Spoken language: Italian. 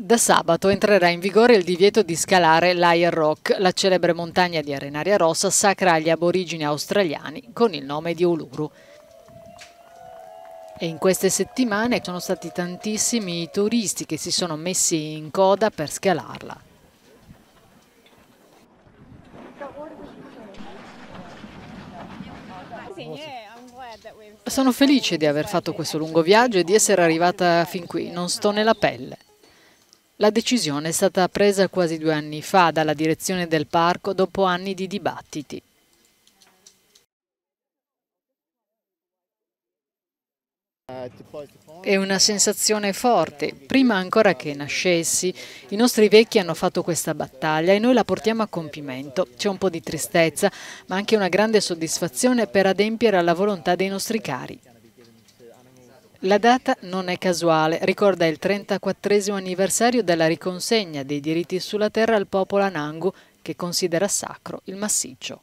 Da sabato entrerà in vigore il divieto di scalare l'Ayer Rock, la celebre montagna di arenaria rossa sacra agli aborigini australiani con il nome di Uluru. E in queste settimane sono stati tantissimi i turisti che si sono messi in coda per scalarla. Sono felice di aver fatto questo lungo viaggio e di essere arrivata fin qui, non sto nella pelle. La decisione è stata presa quasi due anni fa dalla direzione del parco dopo anni di dibattiti. È una sensazione forte. Prima ancora che nascessi, i nostri vecchi hanno fatto questa battaglia e noi la portiamo a compimento. C'è un po' di tristezza, ma anche una grande soddisfazione per adempiere alla volontà dei nostri cari. La data non è casuale, ricorda il 34 anniversario della riconsegna dei diritti sulla terra al popolo Anangu, che considera sacro il massiccio.